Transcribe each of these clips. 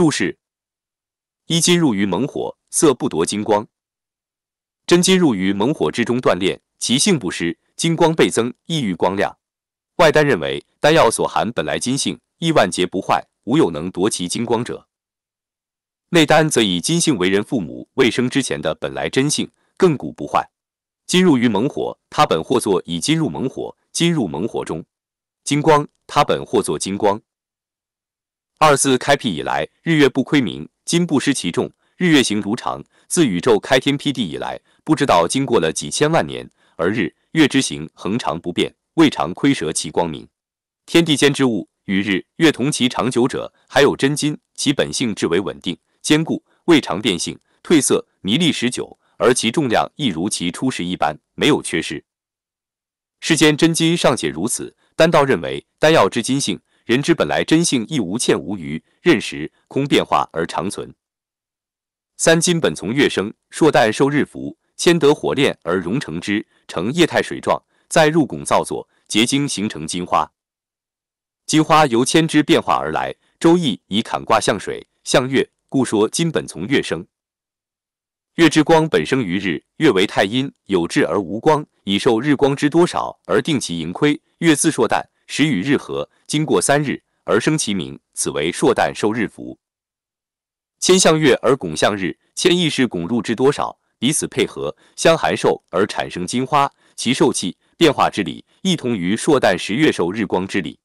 注释：一金入于猛火，色不夺金光。真金入于猛火之中锻炼，其性不失，金光倍增，异欲光亮。外丹认为，丹药所含本来金性，亿万劫不坏，无有能夺其金光者。内丹则以金性为人父母，未生之前的本来真性，亘古不坏。金入于猛火，他本或作以金入猛火；金入猛火中，金光他本或作金光。二自开辟以来，日月不亏明，金不失其重，日月行如常。自宇宙开天辟地以来，不知道经过了几千万年，而日月之行恒常不变，未尝亏折其光明。天地间之物与日月同其长久者，还有真金，其本性质为稳定坚固，未尝变性、褪色、迷力持久，而其重量亦如其初时一般，没有缺失。世间真金尚且如此，丹道认为丹药之金性。人之本来真性亦无欠无余，任时空变化而长存。三金本从月生，硕旦受日伏，铅得火炼而融成之，成液态水状，再入汞造作，结晶形成金花。金花由千之变化而来，《周易》以坎卦象水，象月，故说金本从月生。月之光本生于日，月为太阴，有志而无光，以受日光之多少而定其盈亏。月字硕旦。时与日合，经过三日而生其名，此为硕旦受日福。千向月而拱向日，千意是拱入之多少，彼此配合，相含受而产生金花，其受气变化之理，亦同于硕旦十月受日光之理。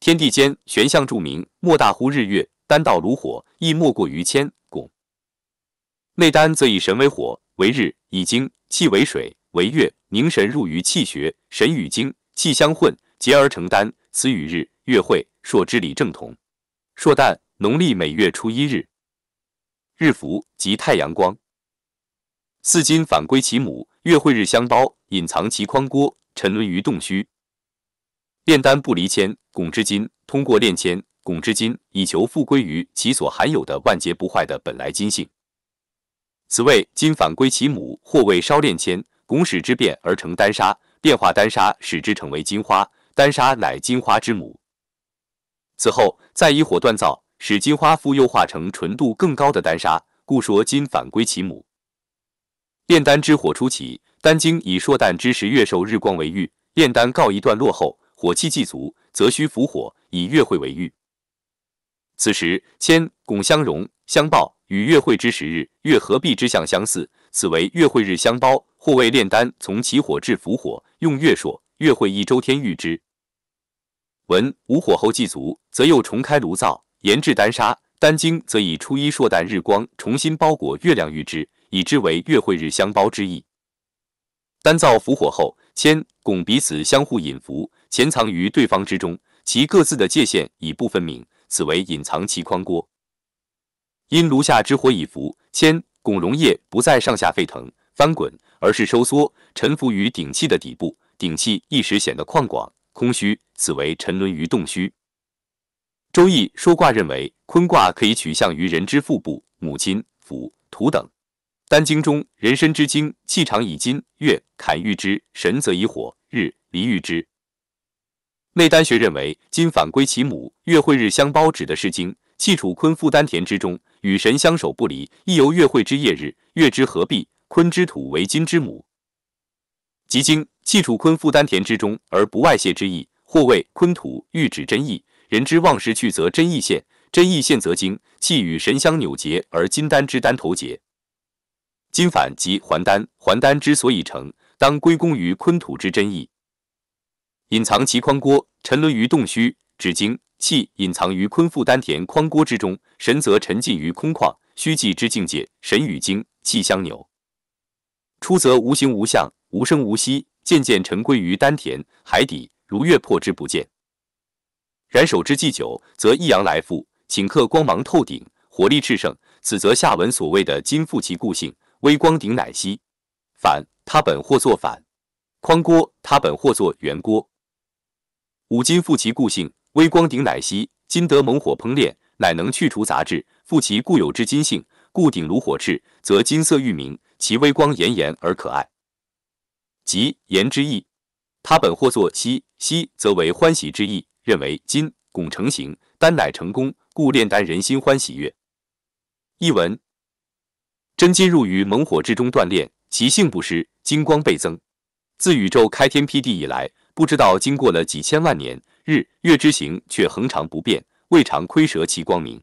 天地间玄象著名，莫大乎日月，丹道炉火亦莫过于千拱。内丹则以神为火为日，以精气为水为月，凝神入于气穴，神与精气相混。结而成丹，此与日月会朔之理正同。朔旦，农历每月初一日。日服即太阳光。四金反归其母，月会日相包，隐藏其筐郭，沉沦于洞虚。炼丹不离铅汞之金，通过炼铅汞之金，以求复归于其所含有的万劫不坏的本来金性。此谓金反归其母，或为烧炼铅汞使之变而成丹砂，变化丹砂使之成为金花。丹砂乃金花之母，此后再以火锻造，使金花复又化成纯度更高的丹砂，故说金反归其母。炼丹之火初起，丹经以硕旦之时月受日光为玉；炼丹告一段落后，火气既足，则需伏火，以月会为玉。此时铅汞相融相抱，与月会之时日月合璧之象相似，此为月会日相包，或谓炼丹从起火至伏火，用月朔月会一周天玉之。文无火后祭足，则又重开炉灶，研制丹砂、丹经则以初一朔旦日光重新包裹月亮玉之，以之为月会日相包之意。丹灶伏火后，铅、汞彼此相互引伏，潜藏于对方之中，其各自的界限已不分明，此为隐藏其匡锅。因炉下之火已伏，铅、汞溶液不再上下沸腾翻滚，而是收缩沉浮于鼎器的底部，鼎器一时显得旷广。空虚，此为沉沦于洞虚。周易说卦认为，坤卦可以取象于人之腹部、母亲、腹、土等。丹经中，人身之精气长以金、月坎喻之，神则以火日离喻之。内丹学认为，金反归其母，月会日相包，指的是精气处坤腹丹田之中，与神相守不离，亦由月会之夜日月之合璧，坤之土为金之母，即经气处坤腹丹田之中而不外泄之意，或谓坤土欲止真意。人之忘失去，则真意现；真意现，则精气与神相扭结而金丹之丹头结。金返即还丹，还丹之所以成，当归功于坤土之真意。隐藏其匡郭，沉沦于洞虚，指精气隐藏于坤复丹田匡郭之中，神则沉浸于空旷虚寂之境界，神与精气相扭，出则无形无相，无声无息。渐渐沉归于丹田海底，如月破之不见。燃手之既久，则一阳来复，顷刻光芒透顶，火力炽盛。此则下文所谓的金复其固性，微光顶乃息。反，它本或作反，匡锅，它本或作圆锅。五金复其固性，微光顶乃息。金得猛火烹炼，乃能去除杂质，复其固有之金性。故顶炉火炽，则金色愈明，其微光炎炎而可爱。即言之意，他本或作兮兮，则为欢喜之意。认为金拱成形，丹乃成功，故炼丹人心欢喜悦。译文：真金入于猛火之中锻炼，其性不失，金光倍增。自宇宙开天辟地以来，不知道经过了几千万年，日月之行却恒常不变，未尝亏折其光明。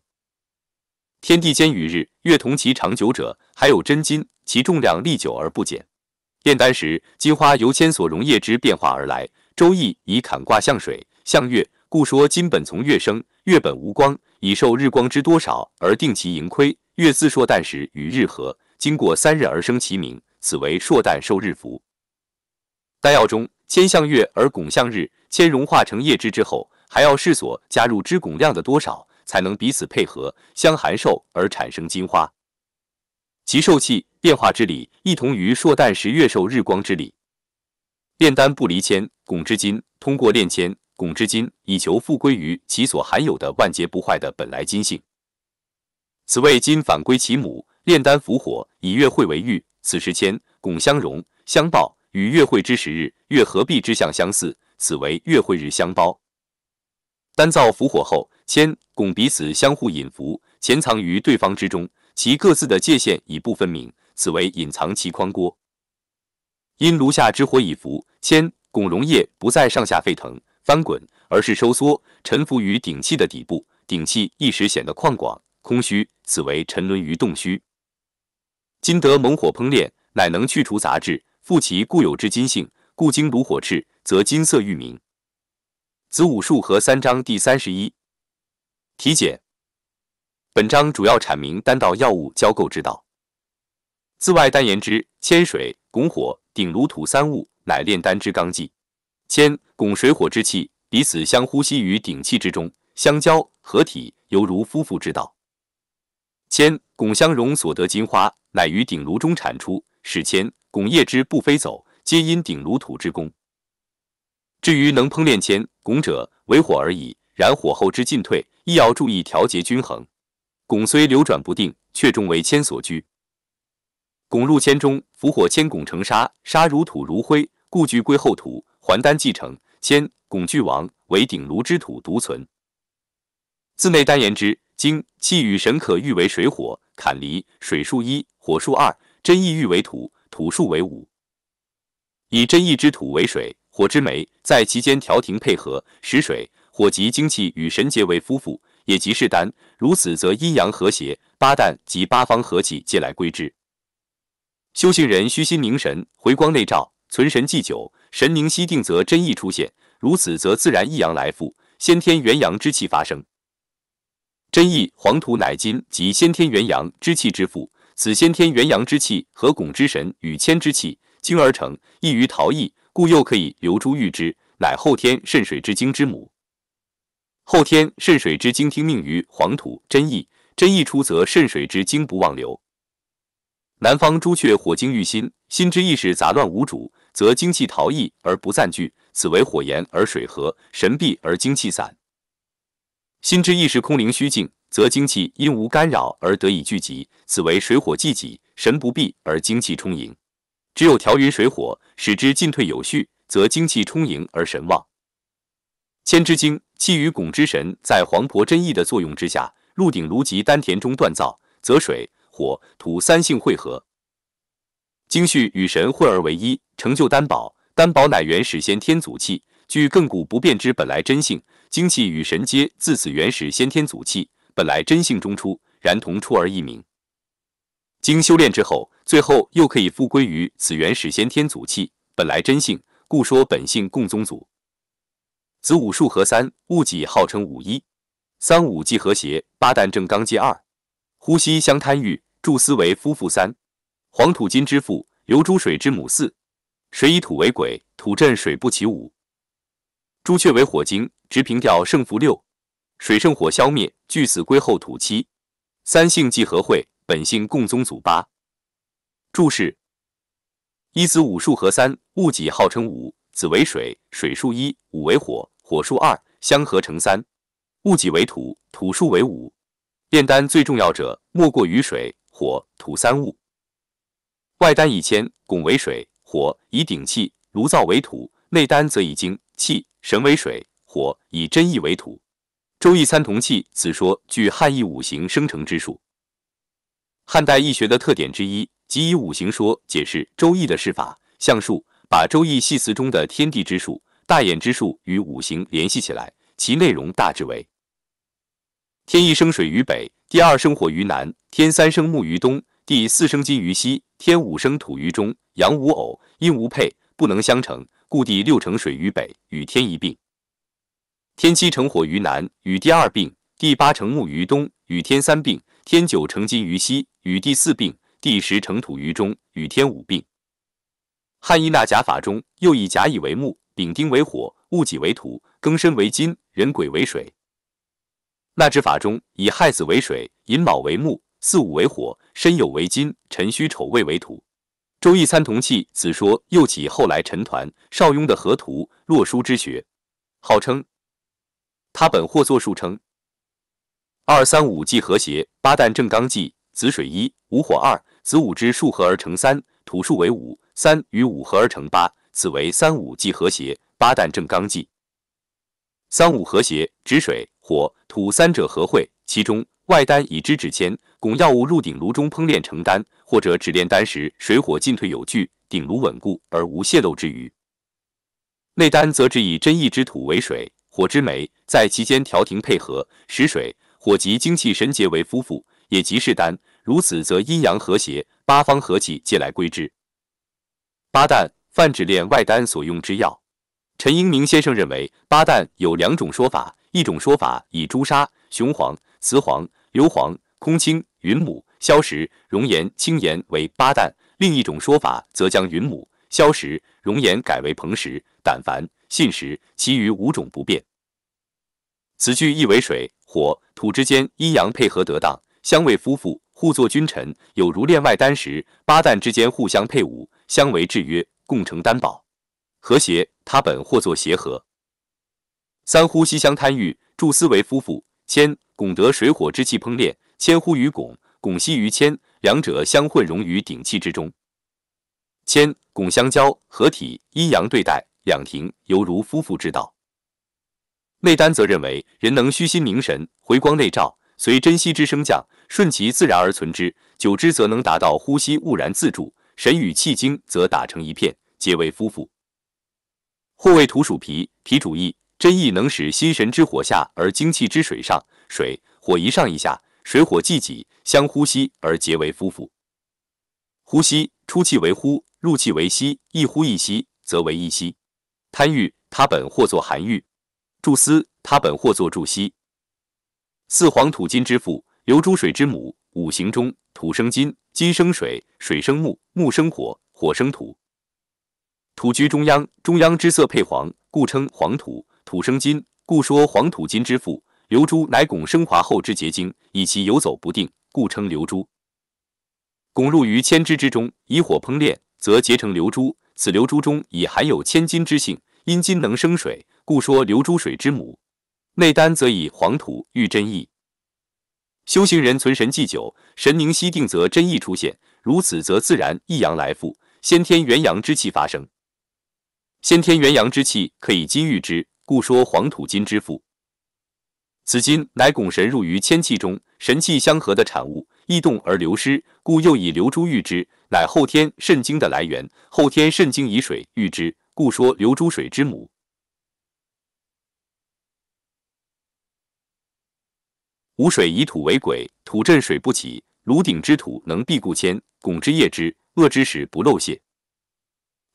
天地间与日月同其长久者，还有真金，其重量历久而不减。炼丹时，金花由铅所溶液之变化而来。周易以坎卦象水，象月，故说金本从月生。月本无光，以受日光之多少而定其盈亏。月自朔旦时与日合，经过三日而生其名，此为朔旦受日福。丹药中，铅象月而汞象日，铅融化成液汁之后，还要试所加入之汞量的多少，才能彼此配合，相含受而产生金花。其受气变化之理，亦同于朔旦十月受日光之理。炼丹不离铅汞之金，通过炼铅汞之金，以求复归于其所含有的万劫不坏的本来金性。此谓金返归其母。炼丹伏火，以月会为玉，此时铅汞相融相报，与月会之时日月合璧之象相似，此为月会日相包。丹灶伏火后，铅汞彼此相互隐伏，潜藏于对方之中。其各自的界限已不分明，此为隐藏其宽锅。因炉下之火已伏，铅汞溶液不再上下沸腾翻滚，而是收缩沉浮于顶器的底部，顶器一时显得旷广空虚，此为沉沦于洞虚。今得猛火烹炼，乃能去除杂质，复其固有之金性，故经炉火炽，则金色愈明。子午数和三章第三十一，题解。本章主要阐明丹道药物交构之道。自外丹言之，铅水汞火鼎炉土三物，乃炼丹之纲纪。铅、汞水火之气，彼此相呼吸于鼎气之中，相交合体，犹如夫妇之道。铅、汞相融所得金花，乃于鼎炉中产出。使铅、汞液之不飞走，皆因鼎炉土之功。至于能烹炼铅汞者，为火而已。然火候之进退，亦要注意调节均衡。汞虽流转不定，却终为铅所居。汞入铅中，伏火铅汞成沙，沙如土如灰，故居归后土，还丹继承。铅拱俱亡，为鼎炉之土独存。自内丹言之，精气与神可喻为水火坎离，水数一，火数二。真意喻为土，土数为五。以真意之土为水火之媒，在其间调停配合，使水火及精气与神结为夫妇。也即是丹，如此则阴阳和谐，八旦即八方和气皆来归之。修行人虚心凝神，回光内照，存神祭酒，神凝息定，则真意出现。如此则自然一阳来复，先天元阳之气发生。真意黄土乃金，即先天元阳之气之父。此先天元阳之气和拱之神与谦之气精而成，异于陶逸，故又可以流诸欲之，乃后天渗水之精之母。后天肾水之精听命于黄土真意，真意出则肾水之精不忘流。南方朱雀火精欲心，心之意识杂乱无主，则精气逃逸而不暂聚，此为火炎而水合，神闭而精气散。心之意识空灵虚静，则精气因无干扰而得以聚集，此为水火既济，神不闭而精气充盈。只有调匀水火，使之进退有序，则精气充盈而神旺。千之精。气与拱之神，在黄婆真意的作用之下，鹿鼎炉及丹田中锻造，则水火土三性汇合，精血与神混而为一，成就丹宝。丹宝乃原始先天祖气，具亘古不变之本来真性。精气与神皆自此原始先天祖气本来真性中出，然同出而异名。经修炼之后，最后又可以复归于此原始先天祖气本来真性，故说本性共宗祖。子午数合三，戊己号称五一；三五既和谐，八旦正刚接二。呼吸相贪欲，注思为夫妇三。黄土金之父，流珠水之母四。水以土为鬼，土镇水不起五。朱雀为火精，直平调胜负六。水胜火消灭，巨子归后土七。三性既合会，本性共宗祖八。注释：一子午数合三，戊己号称五。子为水，水数一；五为火。火数二相合成三，戊己为土，土数为五。炼丹最重要者，莫过于水、火、土三物。外丹以铅汞为水火，以鼎器炉灶为土；内丹则以精气神为水火，以真意为土。《周易参同契》此说据汉易五行生成之术。汉代易学的特点之一，即以五行说解释《周易》的释法象数，把《周易》系辞中的天地之术大衍之术与五行联系起来，其内容大致为：天一生水于北，地二生火于南，天三生木于东，地四生金于西，天五生土于中。阳无偶，阴无配，不能相成，故地六成水于北，与天一并；天七成火于南，与地二并；地八成木于东，与天三并；天九成金于西，与地四并；地十成土于中，与天五并。汉易纳甲法中，又以甲乙为木。丙丁为火，戊己为土，庚申为金，壬癸为水。纳之法中，以亥子为水，寅卯为木，巳午为火，申酉为金，辰戌丑未为土。《周易参同契》子说又起后来陈抟、邵雍的河图洛书之学，号称他本或作数称二三五计和谐，八旦正刚计子水一，午火二，子午之数合而成三，土数为五，三与五合而成八。此为三五即和谐，八旦正刚济。三五和谐，指水、火、土三者合会，其中外丹以之指铅、汞药物入鼎炉中烹炼成丹，或者指炼丹时水火进退有据，鼎炉稳固而无泄漏之余。内丹则指以真意之土为水、火之媒，在其间调停配合，使水火及精气神结为夫妇，也即是丹。如此则阴阳和谐，八方和气皆来归之。八旦泛指炼外丹所用之药。陈英明先生认为，八旦有两种说法：一种说法以朱砂、雄黄、雌黄、硫磺、空青、云母、硝石、熔岩、青盐为八旦；另一种说法则将云母、硝石、熔岩改为硼石、胆矾、信石，其余五种不变。此句意为水、火、土之间阴阳配合得当，相位夫妇互作君臣，有如炼外丹时八旦之间互相配伍，相为制约。共成担保，和谐他本或作协和。三呼吸相贪欲助思维夫妇，谦，拱得水火之气烹炼，谦呼于拱，拱吸于谦，两者相混融于鼎气之中。谦拱相交合体，阴阳对待，两庭犹如夫妇之道。内丹则认为，人能虚心凝神，回光内照，随真息之升降，顺其自然而存之，久之则能达到呼吸兀然自住。神与气精则打成一片，结为夫妇。或为土属皮，脾主意，真意能使心神之火下而精气之水上，水火一上一下，水火既己相呼吸而结为夫妇。呼吸出气为呼，入气为吸，一呼一吸则为一吸。贪欲他本或作含欲，注思他本或作注息。四黄土金之父，流珠水之母。五行中，土生金，金生水。水生木，木生火，火生土，土居中央，中央之色配黄，故称黄土。土生金，故说黄土金之父。流珠乃拱升华后之结晶，以其游走不定，故称流珠。拱入于铅汁之中，以火烹炼，则结成流珠。此流珠中已含有千金之性，因金能生水，故说流珠水之母。内丹则以黄土育真意，修行人存神祭酒，神凝息定，则真意出现。如此，则自然一阳来复，先天元阳之气发生。先天元阳之气可以金遇之，故说黄土金之父。此金乃拱神入于千气中，神气相合的产物，易动而流失，故又以流珠遇之，乃后天肾精的来源。后天肾精以水遇之，故说流珠水之母。无水以土为鬼，土镇水不起，炉鼎之土能避故千。拱之业之恶之始不露泄。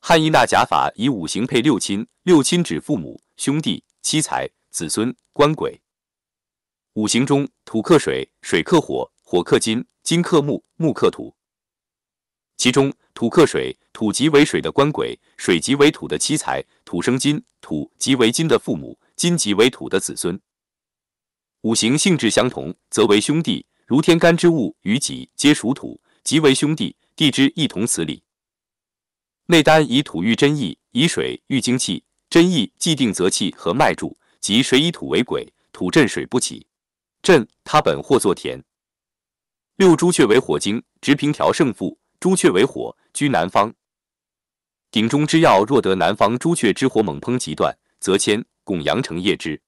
汉伊纳甲法以五行配六亲，六亲指父母、兄弟、妻财、子孙、官鬼。五行中土克水，水克火，火克金，金克木，木克土。其中土克水，土即为水的官鬼；水即为土的妻财；土生金，土即为金的父母；金即为土的子孙。五行性质相同，则为兄弟。如天干之物与己皆属土。即为兄弟，弟之一同此理。内丹以土御真意，以水御精气。真意既定，则气和脉注。即水以土为鬼，土震水不起。震他本或作田。六朱雀为火精，直平调胜负。朱雀为火，居南方。鼎中之药，若得南方朱雀之火猛烹，即断，则铅汞阳成液之。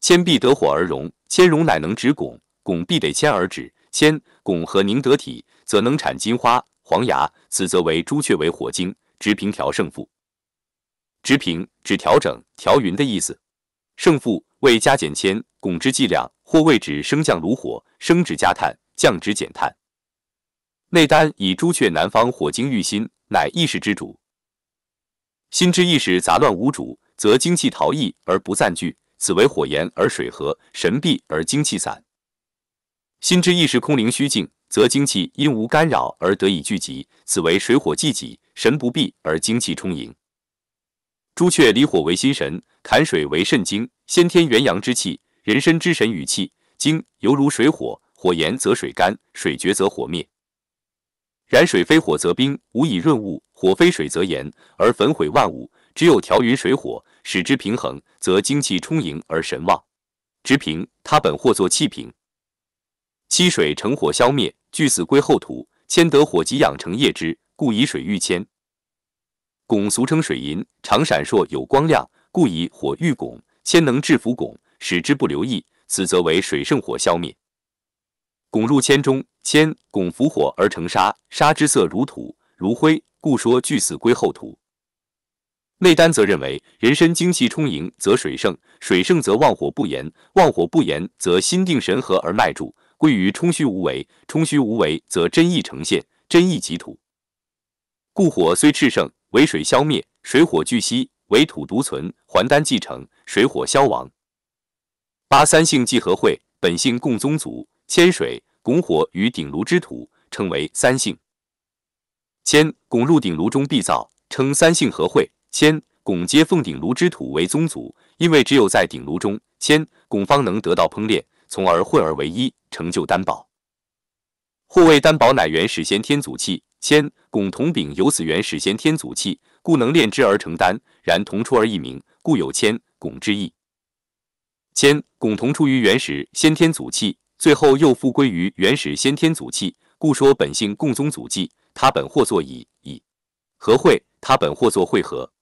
铅必得火而熔，铅熔乃能止汞，汞必得铅而止。铅汞和凝得体，则能产金花黄芽，此则为朱雀为火精，直平调胜负。直平指调整、调匀的意思。胜负为加减铅汞之剂量，或谓指升降炉火，升指加炭，降指减炭。内丹以朱雀南方火精育心，乃意识之主。心之意识杂乱无主，则精气逃逸而不暂聚，此为火炎而水合，神闭而精气散。心之意识空灵虚静，则精气因无干扰而得以聚集，此为水火济济，神不闭而精气充盈。朱雀离火为心神，坎水为肾精，先天元阳之气，人身之神与气。精犹如水火，火炎则水干，水绝则火灭。然水非火则冰，无以润物；火非水则炎，而焚毁万物。只有调匀水火，使之平衡，则精气充盈而神旺。直平，他本或作气平。七水成火，消灭聚死归后土；千得火即养成液之，故以水遇千。汞俗称水银，常闪烁有光亮，故以火遇汞。千能制服汞，使之不流溢，此则为水胜火消灭。汞入铅中，铅汞伏火而成沙，沙之色如土如灰，故说聚死归后土。内丹则认为，人身精气充盈，则水盛；水盛则旺火不言，旺火不言，则心定神和而脉注。归于冲虚无为，冲虚无为则真意呈现，真意即土。故火虽炽盛，为水消灭，水火俱熄，为土独存，还丹继承，水火消亡。八三性即合会，本性共宗族，铅水汞火与鼎炉之土称为三性。铅汞入鼎炉中必造，称三性合会。铅汞接奉鼎炉之土为宗族，因为只有在鼎炉中，铅汞方能得到烹炼。从而混而为一，成就丹宝。或谓丹宝乃原始先天祖气，铅、汞同禀由此原始先天祖气，故能炼之而成丹。然同出而异名，故有铅、汞之意。铅、汞同出于原始先天祖气，最后又复归于原始先天祖气，故说本性共宗祖气。他本或作以以何会？他本或作会合。